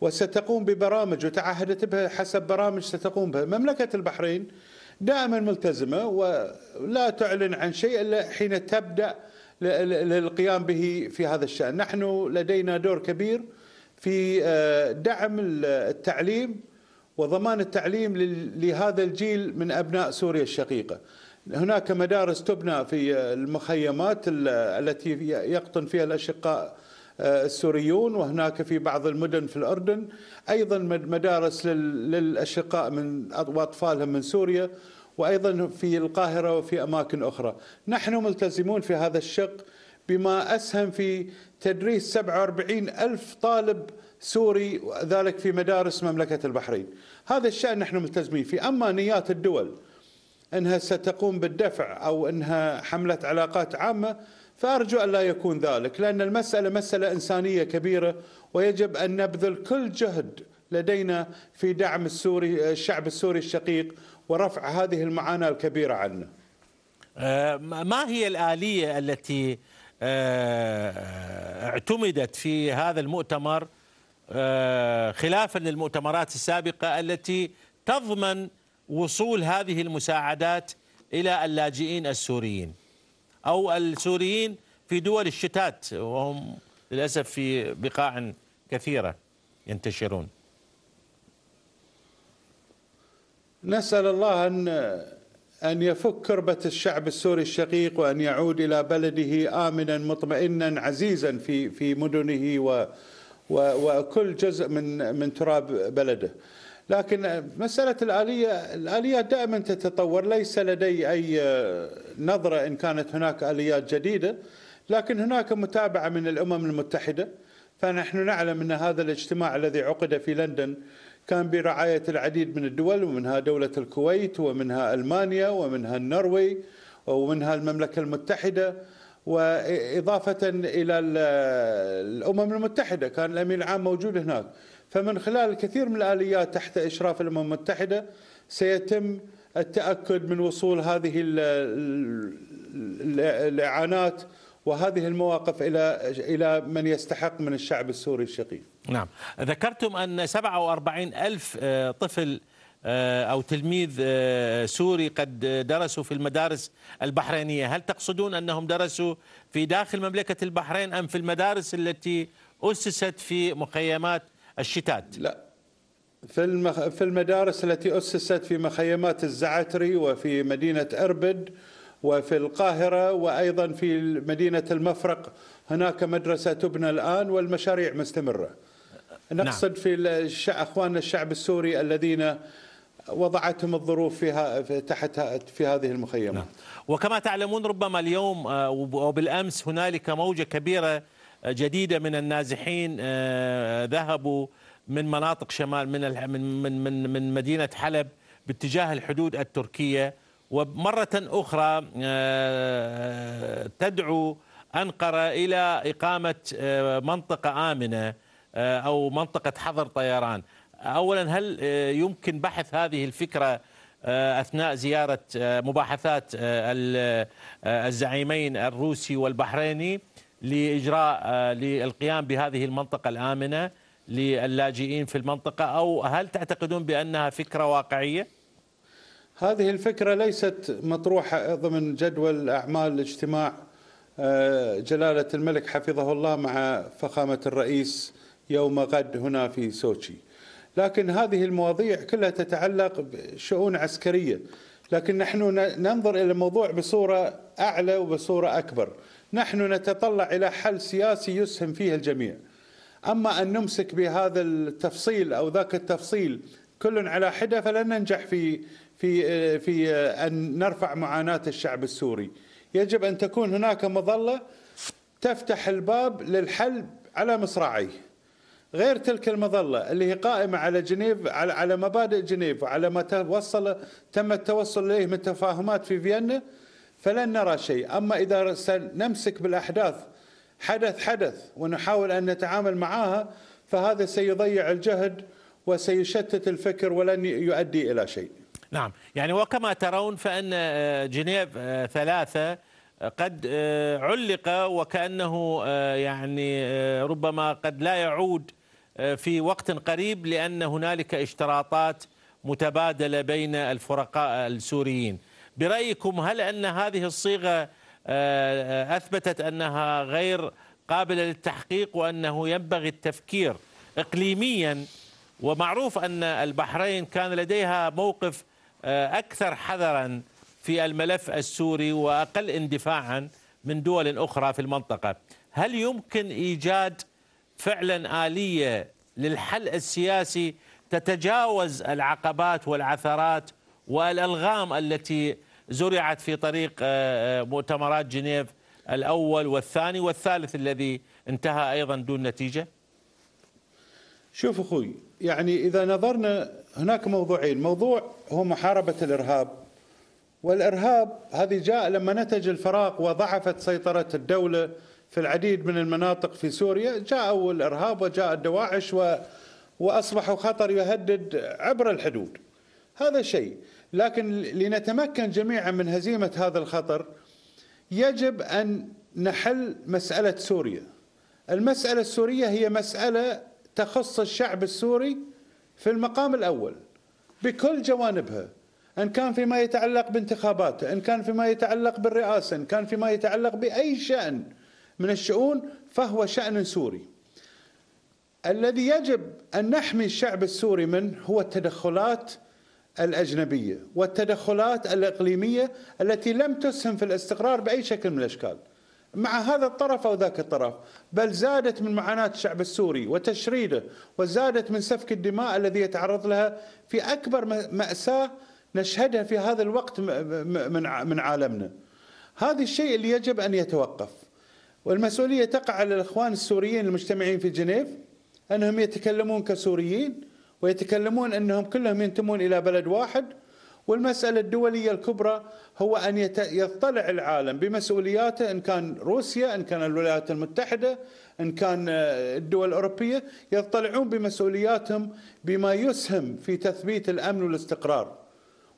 وستقوم ببرامج وتعهدت بها حسب برامج ستقوم بها مملكة البحرين دائما ملتزمة ولا تعلن عن شيء إلا حين تبدأ للقيام به في هذا الشأن نحن لدينا دور كبير في آه، دعم التعليم وضمان التعليم لهذا الجيل من أبناء سوريا الشقيقة هناك مدارس تبنى في آه، المخيمات التي يقطن فيها الأشقاء آه، السوريون وهناك في بعض المدن في الأردن أيضا مدارس للأشقاء من وأطفالهم من سوريا وايضا في القاهره وفي اماكن اخرى. نحن ملتزمون في هذا الشق بما اسهم في تدريس 47 ألف طالب سوري ذلك في مدارس مملكه البحرين. هذا الشان نحن ملتزمين فيه، اما نيات الدول انها ستقوم بالدفع او انها حمله علاقات عامه فارجو ان لا يكون ذلك لان المساله مساله انسانيه كبيره ويجب ان نبذل كل جهد لدينا في دعم السوري الشعب السوري الشقيق ورفع هذه المعاناة الكبيرة عنا آه، ما هي الآلية التي آه، اعتمدت في هذا المؤتمر آه، خلافا للمؤتمرات السابقة التي تضمن وصول هذه المساعدات إلى اللاجئين السوريين أو السوريين في دول الشتات وهم للأسف في بقاع كثيرة ينتشرون نسأل الله أن أن يفك كربة الشعب السوري الشقيق وأن يعود إلى بلده آمنا مطمئنا عزيزا في في مدنه و وكل جزء من من تراب بلده. لكن مسألة الآلية الآليات دائما تتطور ليس لدي أي نظرة إن كانت هناك آليات جديدة لكن هناك متابعة من الأمم المتحدة فنحن نعلم أن هذا الاجتماع الذي عقد في لندن كان برعاية العديد من الدول ومنها دولة الكويت ومنها ألمانيا ومنها النروي ومنها المملكة المتحدة وإضافة إلى الأمم المتحدة كان الأمين العام موجود هناك فمن خلال الكثير من الآليات تحت إشراف الأمم المتحدة سيتم التأكد من وصول هذه الإعانات وهذه المواقف الى الى من يستحق من الشعب السوري الشقي. نعم، ذكرتم ان 47 ألف آه، طفل آه، أو تلميذ آه، سوري قد درسوا في المدارس البحرينية هل تقصدون أنهم درسوا في داخل مملكة البحرين أم في المدارس التي أسست في مخيمات الشتات لا في, المخ... في المدارس التي أسست في مخيمات الزعتري وفي مدينة أربد وفي القاهرة وأيضا في مدينة المفرق هناك مدرسة تبنى الآن والمشاريع مستمرة نعم. نقصد في أخواننا الشعب السوري الذين وضعتهم الظروف فيها تحت في هذه المخيمات نعم. وكما تعلمون ربما اليوم آه، وبالأمس هنالك موجة كبيرة آه، جديدة من النازحين آه، ذهبوا من مناطق شمال من من من من مدينة حلب باتجاه الحدود التركية ومرة أخرى آه، تدعو أنقرة إلى إقامة آه، منطقة آمنة آه، أو منطقة حظر طيران أولا هل يمكن بحث هذه الفكرة أثناء زيارة مباحثات الزعيمين الروسي والبحريني لإجراء للقيام بهذه المنطقة الآمنة للاجئين في المنطقة أو هل تعتقدون بأنها فكرة واقعية؟ هذه الفكرة ليست مطروحة ضمن جدول أعمال اجتماع آه، جلالة الملك حفظه الله مع فخامة الرئيس يوم غد هنا في سوتشي لكن هذه المواضيع كلها تتعلق بشؤون عسكرية لكن نحن ننظر إلى الموضوع بصورة أعلى وبصورة أكبر نحن نتطلع إلى حل سياسي يسهم فيه الجميع أما أن نمسك بهذا التفصيل أو ذاك التفصيل كل على حدة فلن ننجح في في في ان نرفع معاناه الشعب السوري يجب ان تكون هناك مظله تفتح الباب للحل على مصراعيه غير تلك المظله اللي هي قائمه على جنيف على على مبادئ جنيف وعلى ما توصل تم التوصل اليه من تفاهمات في فيينا فلن نرى شيء، اما اذا سنمسك بالاحداث حدث حدث ونحاول ان نتعامل معها فهذا سيضيع الجهد وسيشتت الفكر ولن يؤدي الى شيء. نعم يعني وكما ترون فأن آه، جنيف آه، ثلاثة آه، قد علق وكأنه يعني ربما قد لا يعود في وقت قريب لأن هنالك اشتراطات متبادلة بين الفرقاء السوريين برأيكم هل أن هذه الصيغة أثبتت أنها غير قابلة للتحقيق وأنه ينبغي التفكير إقليميا ومعروف أن البحرين كان لديها موقف آه، أكثر حذرا في الملف السوري وأقل اندفاعا من دول أخرى في المنطقة هل يمكن إيجاد فعلا آلية للحل السياسي تتجاوز العقبات والعثرات والألغام التي زرعت في طريق آه، آه، مؤتمرات جنيف الأول والثاني والثالث الذي انتهى أيضا دون نتيجة شوف أخوي يعني إذا نظرنا هناك موضوعين موضوع هو محاربة الإرهاب والإرهاب هذه جاء لما نتج الفراغ وضعفت سيطرة الدولة في العديد من المناطق في سوريا جاءوا الإرهاب وجاء الدواعش و... وأصبحوا خطر يهدد عبر الحدود هذا شيء لكن لنتمكن جميعا من هزيمة هذا الخطر يجب أن نحل مسألة سوريا المسألة السورية هي مسألة تخص الشعب السوري في المقام الاول بكل جوانبها ان كان فيما يتعلق بانتخاباته، ان كان فيما يتعلق بالرئاسه، ان كان فيما يتعلق باي شان من الشؤون فهو شان سوري. الذي يجب ان نحمي الشعب السوري منه هو التدخلات الاجنبيه والتدخلات الاقليميه التي لم تسهم في الاستقرار باي شكل من الاشكال. مع هذا الطرف أو ذاك الطرف بل زادت من معاناة الشعب السوري وتشريده وزادت من سفك الدماء الذي يتعرض لها في أكبر مأساة نشهدها في هذا الوقت من عالمنا هذا الشيء اللي يجب أن يتوقف والمسؤولية تقع على الإخوان السوريين المجتمعين في جنيف أنهم يتكلمون كسوريين ويتكلمون أنهم كلهم ينتمون إلى بلد واحد والمسألة الدولية الكبرى هو أن يطلع العالم بمسؤولياته إن كان روسيا إن كان الولايات المتحدة إن كان آه، الدول الأوروبية يطلعون بمسؤولياتهم بما يسهم في تثبيت الأمن والاستقرار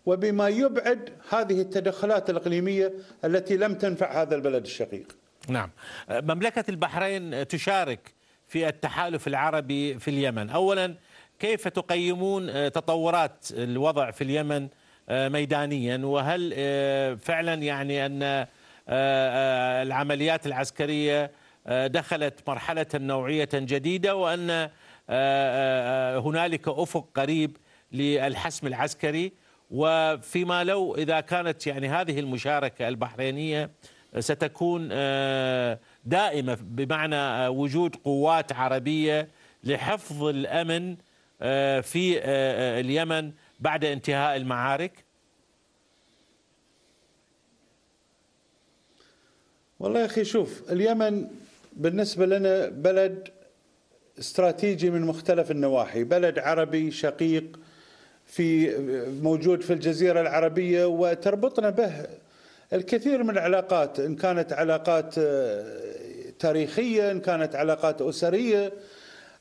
وبما يبعد هذه التدخلات الإقليمية التي لم تنفع هذا البلد الشقيق نعم آه، مملكة البحرين آه، تشارك في التحالف العربي في اليمن أولا كيف تقيمون تطورات الوضع في اليمن آه، ميدانيا وهل آه، فعلا يعني أن آه، العمليات العسكرية دخلت مرحلة نوعية جديدة وأن هنالك أفق قريب للحسم العسكري وفيما لو إذا كانت يعني هذه المشاركة البحرينية ستكون دائمة بمعنى وجود قوات عربية لحفظ الأمن في اليمن بعد انتهاء المعارك؟ والله يا اخي شوف اليمن بالنسبه لنا بلد استراتيجي من مختلف النواحي، بلد عربي شقيق في موجود في الجزيره العربيه وتربطنا به الكثير من العلاقات ان كانت علاقات آه، تاريخيه ان كانت علاقات اسريه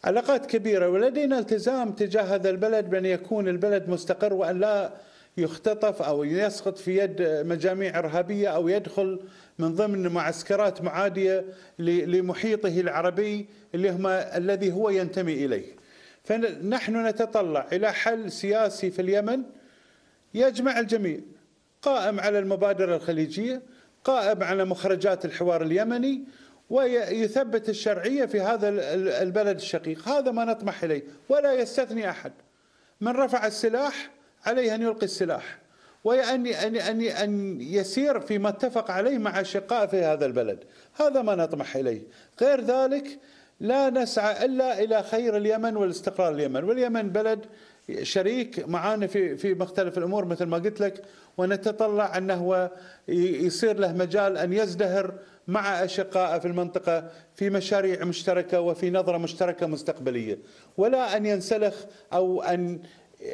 علاقات كبيرة ولدينا التزام تجاه هذا البلد بأن يكون البلد مستقر وأن لا يختطف أو يسقط في يد مجاميع إرهابية أو يدخل من ضمن معسكرات معادية لمحيطه العربي اللي هما الذي هو ينتمي إليه فنحن نتطلع إلى حل سياسي في اليمن يجمع الجميع قائم على المبادرة الخليجية قائم على مخرجات الحوار اليمني ويثبت الشرعية في هذا البلد الشقيق هذا ما نطمح إليه ولا يستثني أحد من رفع السلاح عليه أن يلقي السلاح وأن أن أن أن يسير فيما اتفق عليه مع أشقاء في هذا البلد هذا ما نطمح إليه غير ذلك لا نسعى إلا إلى خير اليمن والاستقرار اليمن واليمن بلد شريك معانا في في مختلف الامور مثل ما قلت لك ونتطلع انه يصير له مجال ان يزدهر مع أشقائه في المنطقة في مشاريع مشتركة وفي نظرة مشتركة مستقبلية ولا أن ينسلخ أو أن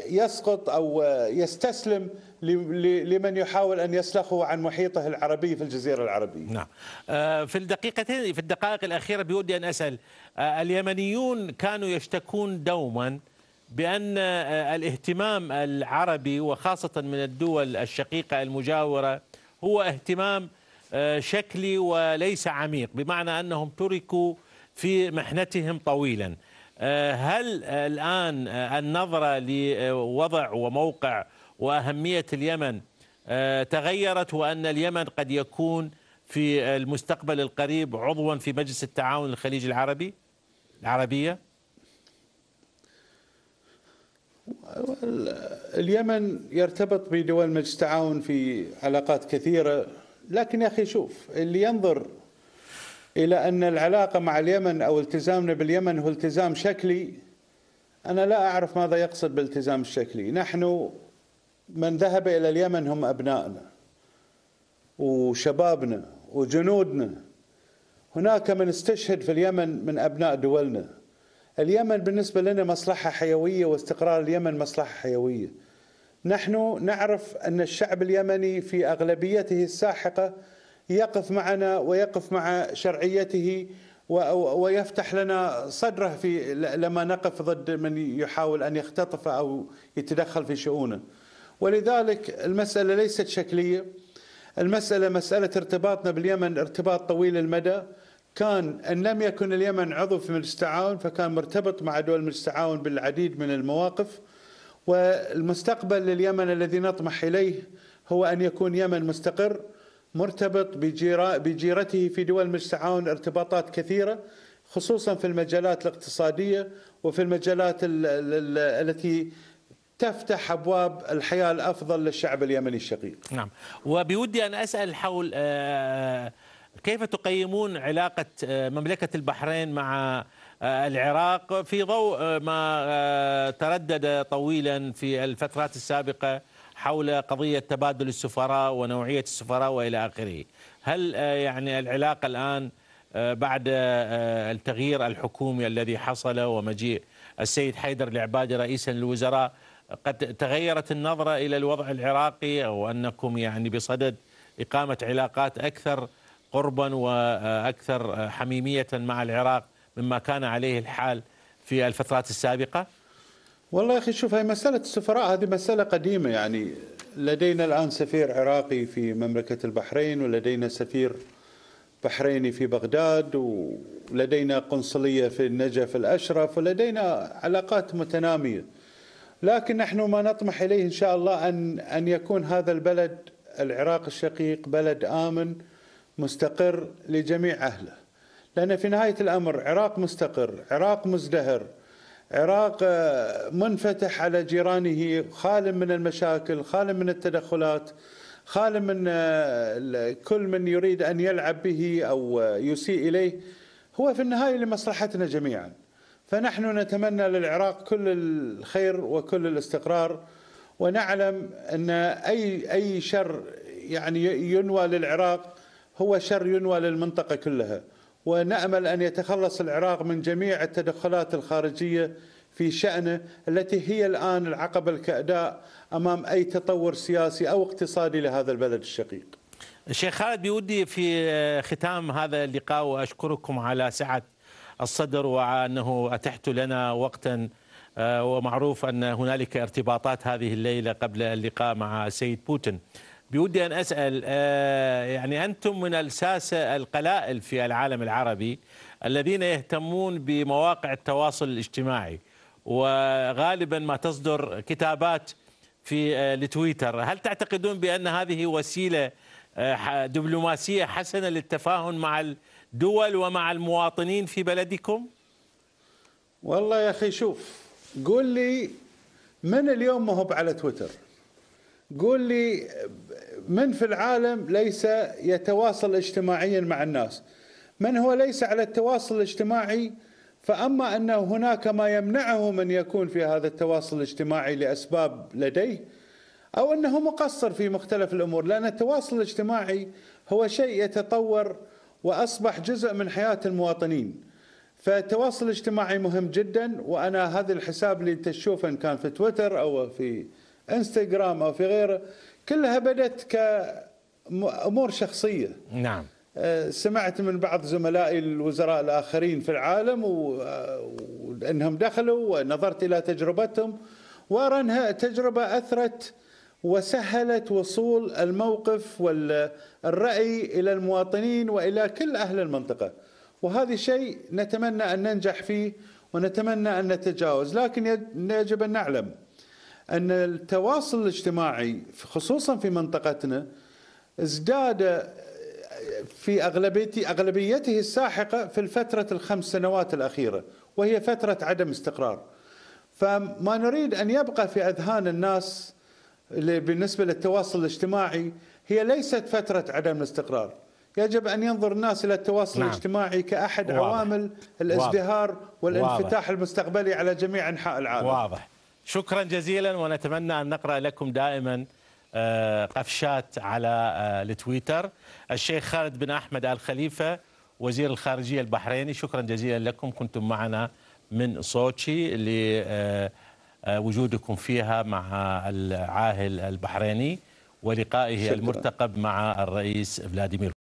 يسقط أو يستسلم لمن يحاول أن يسلخه عن محيطه العربي في الجزيرة العربية نعم آه، في الدقيقتين في الدقائق الأخيرة بودي أن أسأل آه، اليمنيون كانوا يشتكون دوما بأن آه، الاهتمام العربي وخاصة من الدول الشقيقة المجاورة هو اهتمام آه، شكلي وليس عميق بمعنى أنهم تركوا في محنتهم طويلا آه، هل الآن النظرة لوضع وموقع وأهمية اليمن آه، تغيرت وأن اليمن قد يكون في المستقبل القريب عضوا في مجلس التعاون الخليج العربي العربية اليمن يرتبط بدول مجلس التعاون في علاقات كثيرة لكن يا اخي شوف اللي ينظر الى ان العلاقه مع اليمن او التزامنا باليمن هو التزام شكلي انا لا اعرف ماذا يقصد بالالتزام الشكلي، نحن من ذهب الى اليمن هم ابنائنا وشبابنا وجنودنا هناك من استشهد في اليمن من ابناء دولنا اليمن بالنسبه لنا مصلحه حيويه واستقرار اليمن مصلحه حيويه نحن نعرف ان الشعب اليمني في اغلبيته الساحقه يقف معنا ويقف مع شرعيته ويفتح لنا صدره في لما نقف ضد من يحاول ان يختطف او يتدخل في شؤونه. ولذلك المساله ليست شكليه. المساله مساله ارتباطنا باليمن ارتباط طويل المدى. كان ان لم يكن اليمن عضو في مجلس التعاون فكان مرتبط مع دول مجلس التعاون بالعديد من المواقف. والمستقبل لليمن الذي نطمح إليه هو أن يكون يمن مستقر مرتبط بجيرته في دول مجلس التعاون ارتباطات كثيرة خصوصا في المجالات الاقتصادية وفي المجالات التي تفتح ابواب الحياه الافضل للشعب اليمني الشقيق. نعم، وبودي ان اسال حول آه، كيف تقيمون علاقه آه، مملكه البحرين مع آه، العراق في ضوء آه، ما آه، تردد طويلا في الفترات السابقة حول قضية تبادل السفراء ونوعية السفراء وإلى آخره هل يعني العلاقة الآن بعد التغيير الحكومي الذي حصل ومجيء السيد حيدر العبادي رئيسا للوزراء قد تغيرت النظرة إلى الوضع العراقي أو أنكم يعني بصدد إقامة علاقات أكثر قربا وأكثر حميمية مع العراق مما كان عليه الحال في الفترات السابقة والله يا أخي شوف هاي مسألة السفراء هذه مسألة قديمة يعني لدينا الآن سفير عراقي في مملكة البحرين ولدينا سفير بحريني في بغداد ولدينا قنصلية في النجف الأشرف ولدينا علاقات متنامية لكن نحن ما نطمح إليه إن شاء الله أن, أن يكون هذا البلد العراق الشقيق بلد آمن مستقر لجميع أهله لأن في نهاية الأمر عراق مستقر عراق مزدهر عراق آه، منفتح على جيرانه خال من المشاكل خال من التدخلات خال من آه، كل من يريد أن يلعب به أو آه، يسيء إليه هو في النهاية لمصلحتنا جميعا فنحن نتمنى للعراق كل الخير وكل الاستقرار ونعلم أن أي, أي شر يعني ينوى للعراق هو شر ينوى للمنطقة كلها ونامل ان يتخلص العراق من جميع التدخلات الخارجيه في شأنه التي هي الآن العقبة الكأداء أمام أي تطور سياسي أو اقتصادي لهذا البلد الشقيق الشيخ خالد بودي في ختام هذا اللقاء وأشكركم على سعة الصدر وأنه أتحت لنا وقتا آه، ومعروف أن هنالك ارتباطات هذه الليلة قبل اللقاء مع السيد بوتين بودي أن أسأل آه، يعني أنتم من الساسة القلائل في العالم العربي الذين يهتمون بمواقع التواصل الاجتماعي وغالبا ما تصدر كتابات في آه، لتويتر هل تعتقدون بأن هذه وسيلة آه، دبلوماسية حسنة للتفاهم مع الدول ومع المواطنين في بلدكم؟ والله يا أخي شوف قول لي من اليوم ما هو على تويتر قول لي من في العالم ليس يتواصل اجتماعيا مع الناس من هو ليس على التواصل الاجتماعي فأما أن هناك ما يمنعه من يكون في هذا التواصل الاجتماعي لأسباب لديه أو أنه مقصر في مختلف الأمور لأن التواصل الاجتماعي هو شيء يتطور وأصبح جزء من حياة المواطنين فالتواصل الاجتماعي مهم جدا وأنا هذا الحساب اللي أنت تشوفه إن كان في تويتر أو في انستغرام او في غيره كلها بدت كامور شخصيه نعم آه، سمعت من بعض زملائي الوزراء الاخرين في العالم وانهم آه، دخلوا ونظرت الى تجربتهم وارى انها تجربه اثرت وسهلت وصول الموقف والراي الى المواطنين والى كل اهل المنطقه وهذا شيء نتمنى ان ننجح فيه ونتمنى ان نتجاوز لكن يجب ان نعلم أن التواصل الاجتماعي خصوصا في منطقتنا ازداد آه، في أغلبيته أغلبيته الساحقة في الفترة الخمس سنوات الأخيرة وهي فترة عدم استقرار فما نريد أن يبقى في أذهان الناس بالنسبة للتواصل الاجتماعي هي ليست فترة عدم الاستقرار يجب أن ينظر الناس إلى التواصل نعم. الاجتماعي كأحد واضح. عوامل الازدهار واضح. والانفتاح واضح. المستقبلي على جميع أنحاء العالم واضح شكرا جزيلا ونتمنى أن نقرأ لكم دائما آه، قفشات على آه، التويتر الشيخ خالد بن أحمد آل خليفة وزير الخارجية البحريني شكرا جزيلا لكم كنتم معنا من صوتشي لوجودكم آه، فيها مع العاهل البحريني ولقائه شكرا. المرتقب مع الرئيس فلاديمير